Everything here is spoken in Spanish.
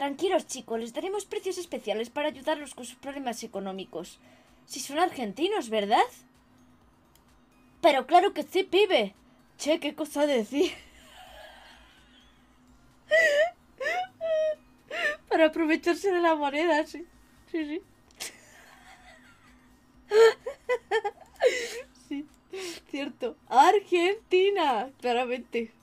Tranquilos chicos, les daremos precios especiales para ayudarlos con sus problemas económicos. Si son argentinos, ¿verdad? Pero claro que sí, pibe. Che, qué cosa decir. para aprovecharse de la moneda, sí. Sí, sí. sí, cierto. Argentina, claramente.